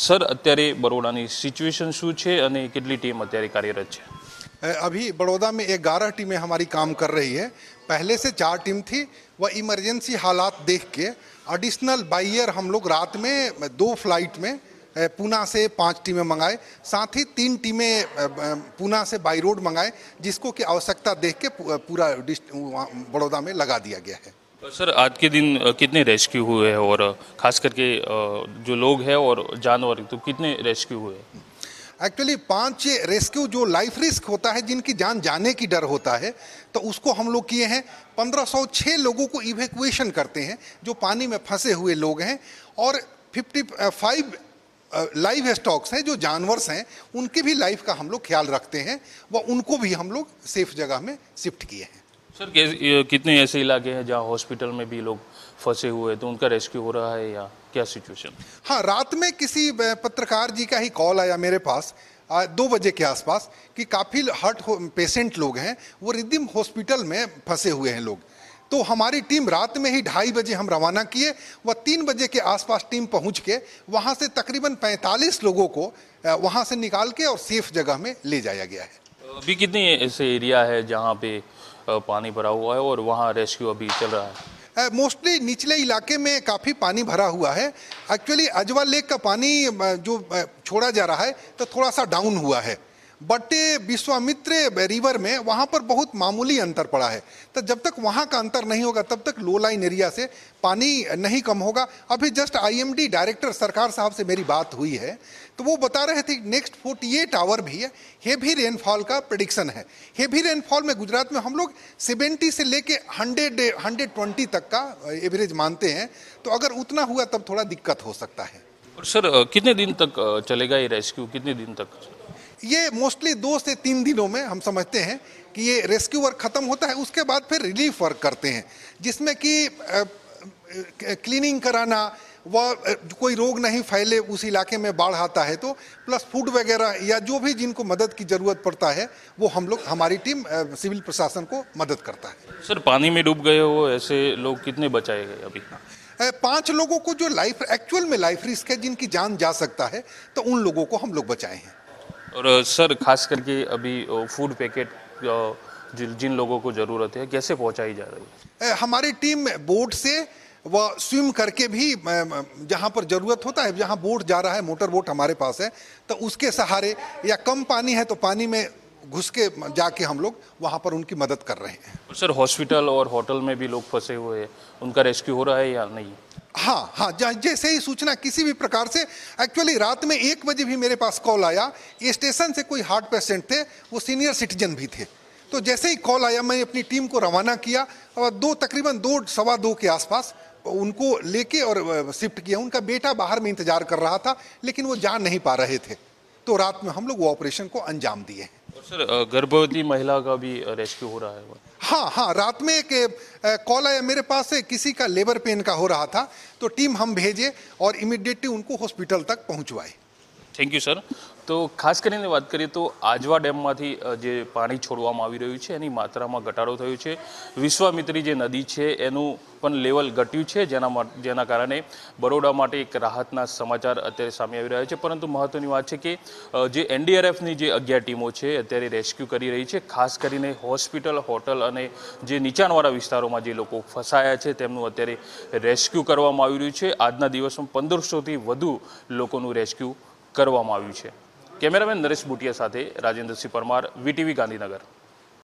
sir અત્યારે બરોડાની situation શું છે અને કેટલી ટીમ અત્યારે કાર્યરત છે અabhi બરોડા મે 11 ટીમે અમારી કામ કર રહી હે પહેલે સે 4 ટીમ થી વો ઇમરજન્સી હાલત દેખ કે એડિશનલ બાયર હમ લોગ રાત મે 2 ફ્લાઇટ મે પુના સે 5 ટીમે મંગાય સાથી 3 ટીમે પુના સે બાયરોડ મંગાય जिसको की આવશ્યકતા દેખ કે પૂરા બરોડા મે લગા દિયા ગયા હે सर आज के दिन कितने रेस्क्यू हुए हैं और खास करके जो लोग हैं और जानवर तो कितने रेस्क्यू हुए एक्चुअली पांच रेस्क्यू जो लाइफ रिस्क होता है जिनकी जान जाने की डर होता है तो उसको हम लोग किए हैं 1506 लोगों को इवेक्यूएशन करते हैं जो पानी में फंसे हुए लोग हैं और 55 लाइव स्टॉक्स हैं जो जानवर्स हैं उनके भी लाइफ का हम लोग ख्याल रखते हैं व उनको भी हम लोग सेफ जगह में शिफ्ट किए हैं सर कितने ऐसे इलाके हैं जहाँ हॉस्पिटल में भी लोग फंसे हुए हैं तो उनका रेस्क्यू हो रहा है या क्या सिचुएशन हाँ रात में किसी पत्रकार जी का ही कॉल आया मेरे पास दो बजे के आसपास कि काफ़ी हर्ट पेशेंट लोग हैं वो रिदिम हॉस्पिटल में फंसे हुए हैं लोग तो हमारी टीम रात में ही ढाई बजे हम रवाना किए व तीन बजे के आसपास टीम पहुंच के वहां से तकरीबन 45 लोगों को वहां से निकाल के और सेफ जगह में ले जाया गया है अभी कितने ऐसे एरिया है जहां पे पानी भरा हुआ है और वहाँ रेस्क्यू अभी चल रहा है मोस्टली uh, निचले इलाके में काफ़ी पानी भरा हुआ है एक्चुअली अजवा लेक का पानी जो छोड़ा जा रहा है तो थोड़ा सा डाउन हुआ है बटे विश्वामित्र रिवर में वहाँ पर बहुत मामूली अंतर पड़ा है तो जब तक वहाँ का अंतर नहीं होगा तब तक लो लाइन एरिया से पानी नहीं कम होगा अभी जस्ट आईएमडी डायरेक्टर सरकार साहब से मेरी बात हुई है तो वो बता रहे थे नेक्स्ट फोर्टी एट आवर भी है हेवी रेनफॉल का प्रडिक्शन है हेवी रेनफॉल में गुजरात में हम लोग सेवेंटी से लेके हंड्रेड हंड्रेड ट्वेंटी तक का एवरेज मानते हैं तो अगर उतना हुआ तब थोड़ा दिक्कत हो सकता है और सर कितने दिन तक चलेगा ये रेस्क्यू कितने दिन तक ये मोस्टली दो से तीन दिनों में हम समझते हैं कि ये रेस्क्यू वर्क ख़त्म होता है उसके बाद फिर रिलीफ वर्क करते हैं जिसमें कि क्लीनिंग कराना व कोई रोग नहीं फैले उस इलाके में बाढ़ आता है तो प्लस फूड वगैरह या जो भी जिनको मदद की ज़रूरत पड़ता है वो हम लोग हमारी टीम सिविल प्रशासन को मदद करता है सर पानी में डूब गए हो ऐसे लोग कितने बचाए गए अभी पांच लोगों को जो लाइफ एक्चुअल में लाइफ रिस्क है जिनकी जान जा सकता है तो उन लोगों को हम लोग बचाए हैं और सर खास करके अभी फूड पैकेट जिन लोगों को ज़रूरत है कैसे पहुंचाई जा रही है हमारी टीम बोट से व स्विम करके भी जहाँ पर ज़रूरत होता है जहाँ बोट जा रहा है मोटर बोट हमारे पास है तो उसके सहारे या कम पानी है तो पानी में घुस के जाके हम लोग वहाँ पर उनकी मदद कर रहे हैं सर हॉस्पिटल और होटल में भी लोग फंसे हुए हैं उनका रेस्क्यू हो रहा है या नहीं हाँ हाँ जैसे ही सूचना किसी भी प्रकार से एक्चुअली रात में एक बजे भी मेरे पास कॉल आया स्टेशन से कोई हार्ट पेशेंट थे वो सीनियर सिटीजन भी थे तो जैसे ही कॉल आया मैंने अपनी टीम को रवाना किया और दो तकरीबन दो सवा दो के आसपास उनको लेके और शिफ्ट किया उनका बेटा बाहर में इंतजार कर रहा था लेकिन वो जा नहीं पा रहे थे तो रात में हम लोग वो ऑपरेशन को अंजाम दिए हैं और सर गर्भवती महिला का भी रेस्क्यू हो रहा है हाँ हाँ रात में एक कॉल आया मेरे पास से किसी का लेबर पेन का हो रहा था तो टीम हम भेजे और इमिडिएटली उनको हॉस्पिटल तक पहुंचवाए થેન્ક યુ સર તો ખાસ કરીને વાત કરીએ તો આજવા ડેમમાંથી જે પાણી છોડવામાં આવી રહ્યું છે એની માત્રામાં ઘટાડો થયો છે વિશ્વામિત્રી જે નદી છે એનું પણ લેવલ ઘટ્યું છે જેના જેના કારણે બરોડા માટે એક રાહતના સમાચાર અત્યારે સામે આવી રહ્યા છે પરંતુ મહત્ત્વની વાત છે કે જે એનડીઆરએફની જે અગિયાર ટીમો છે અત્યારે રેસ્ક્યુ કરી રહી છે ખાસ કરીને હોસ્પિટલ હોટલ અને જે નીચાણવાળા વિસ્તારોમાં જે લોકો ફસાયા છે તેમનું અત્યારે રેસ્ક્યુ કરવામાં આવી રહ્યું છે આજના દિવસમાં પંદરસોથી વધુ લોકોનું રેસ્ક્યુ કરવામાં આવ્યું છે કેમેરામેન નરેશ બુટિયા સાથે રાજેન્દ્રસિંહ પરમાર વીટીવી ગાંધીનગર